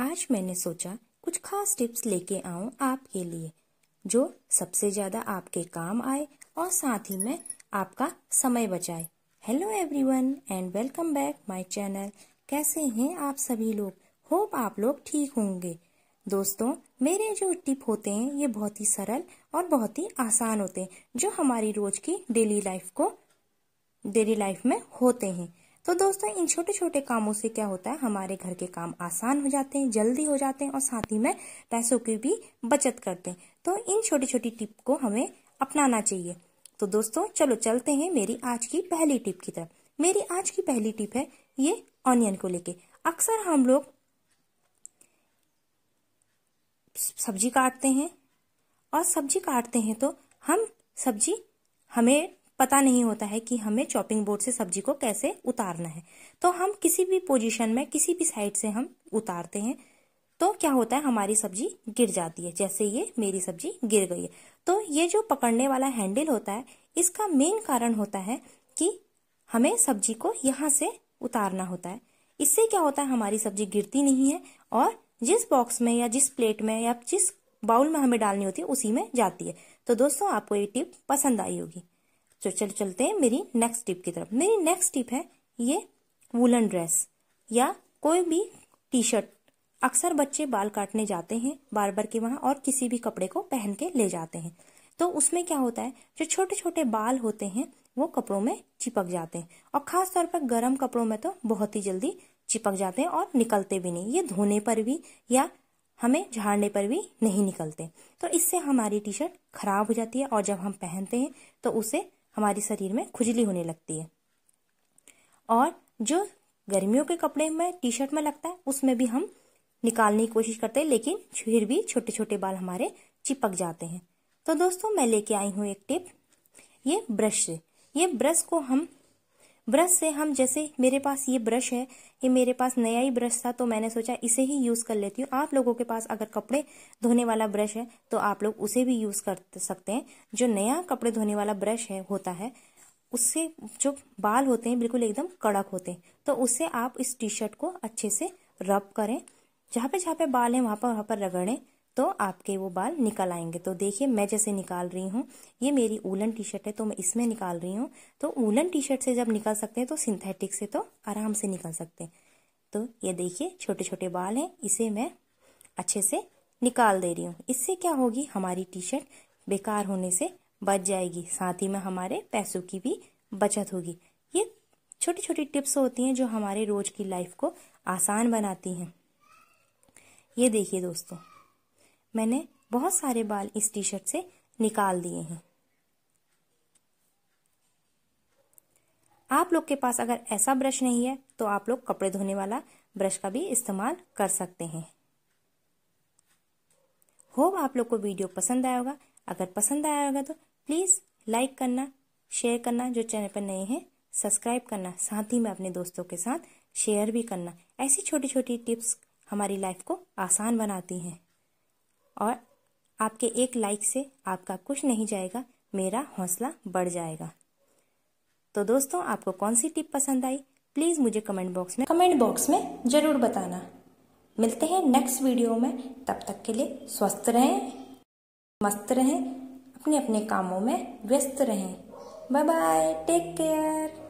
आज मैंने सोचा कुछ खास टिप्स लेके आऊं आपके लिए जो सबसे ज़्यादा आपके काम आए और साथ ही में आपका समय बचाए hello everyone and welcome back my channel कैसे हैं आप सभी लोग होप आप लोग ठीक होंगे दोस्तों मेरे जो टिप होते हैं ये बहुत ही सरल और बहुत ही आसान होते हैं जो हमारी रोज की डेली लाइफ को डेली लाइफ में होते हैं तो दोस्तों इन छोटे छोटे कामों से क्या होता है हमारे घर के काम आसान हो जाते हैं जल्दी हो जाते हैं और साथ ही में पैसों की भी बचत करते हैं तो इन छोटी छोटी टिप को हमें अपनाना चाहिए तो दोस्तों चलो चलते हैं मेरी आज की पहली टिप की तरफ मेरी आज की पहली टिप है ये ऑनियन को लेके अक्सर हम लोग सब्जी काटते हैं और सब्जी काटते हैं तो हम सब्जी हमें पता नहीं होता है कि हमें चॉपिंग बोर्ड से सब्जी को कैसे उतारना है तो हम किसी भी पोजीशन में किसी भी साइड से हम उतारते हैं तो क्या होता है हमारी सब्जी गिर जाती है जैसे ये मेरी सब्जी गिर गई है तो ये जो पकड़ने वाला हैंडल होता है इसका मेन कारण होता है कि हमें सब्जी को यहाँ से उतारना होता है इससे क्या होता है हमारी सब्जी गिरती नहीं है और जिस बॉक्स में या जिस प्लेट में या जिस बाउल में हमें डालनी होती है उसी में जाती है तो दोस्तों आपको ये टिप पसंद आई होगी तो चल चलते हैं मेरी नेक्स्ट टिप की तरफ मेरी नेक्स्ट टिप है ये वुलन ड्रेस या कोई भी टी शर्ट अक्सर बच्चे बाल काटने जाते हैं बार के वहां और किसी भी कपड़े को पहन के ले जाते हैं तो उसमें क्या होता है जो छोटे छोटे बाल होते हैं वो कपड़ों में चिपक जाते हैं और खास तौर पर गर्म कपड़ों में तो बहुत ही जल्दी चिपक जाते हैं और निकलते भी नहीं ये धोने पर भी या हमें झाड़ने पर भी नहीं निकलते तो इससे हमारी टी शर्ट खराब हो जाती है और जब हम पहनते हैं तो उसे हमारे शरीर में खुजली होने लगती है और जो गर्मियों के कपड़े में टी शर्ट में लगता है उसमें भी हम निकालने की कोशिश करते हैं लेकिन फिर भी छोटे छोटे बाल हमारे चिपक जाते हैं तो दोस्तों मैं लेके आई हूँ एक टिप ये ब्रश से ये ब्रश को हम ब्रश से हम जैसे मेरे पास ये ब्रश है ये मेरे पास नया ही ब्रश था तो मैंने सोचा इसे ही यूज़ कर लेती हूँ आप लोगों के पास अगर कपड़े धोने वाला ब्रश है तो आप लोग उसे भी यूज़ कर सकते हैं जो नया कपड़े धोने वाला ब्रश है होता है उससे जो बाल होते हैं बिल्कुल एकदम कड़क होते हैं तो उससे आप इस टी शर्ट को अच्छे से रब करें जहाँ पे जहाँ पे बाल हैं वहाँ पर वहाँ पर रगड़ें तो आपके वो बाल निकल आएंगे तो देखिए मैं जैसे निकाल रही हूँ ये मेरी ऊलन टी शर्ट है तो मैं इसमें निकाल रही हूँ तो ऊलन टी शर्ट से जब निकल सकते हैं तो सिंथेटिक से तो आराम से निकल सकते हैं तो ये देखिए छोटे छोटे बाल हैं इसे मैं अच्छे से निकाल दे रही हूँ इससे क्या होगी हमारी टी शर्ट बेकार होने से बच जाएगी साथ ही में हमारे पैसों की भी बचत होगी ये छोटी छोटी टिप्स होती हैं जो हमारे रोज की लाइफ को आसान बनाती हैं ये देखिए दोस्तों मैंने बहुत सारे बाल इस टी शर्ट से निकाल दिए हैं आप लोग के पास अगर ऐसा ब्रश नहीं है तो आप लोग कपड़े धोने वाला ब्रश का भी इस्तेमाल कर सकते हैं होप आप लोग को वीडियो पसंद आया होगा अगर पसंद आया होगा तो प्लीज़ लाइक करना शेयर करना जो चैनल पर नए हैं सब्सक्राइब करना साथ ही में अपने दोस्तों के साथ शेयर भी करना ऐसी छोटी छोटी टिप्स हमारी लाइफ को आसान बनाती हैं और आपके एक लाइक से आपका कुछ नहीं जाएगा मेरा हौसला बढ़ जाएगा तो दोस्तों आपको कौन सी टिप पसंद आई प्लीज़ मुझे कमेंट बॉक्स में कमेंट बॉक्स में ज़रूर बताना मिलते हैं नेक्स्ट वीडियो में तब तक के लिए स्वस्थ रहें मस्त रहें अपने अपने कामों में व्यस्त रहें बाय बाय टेक केयर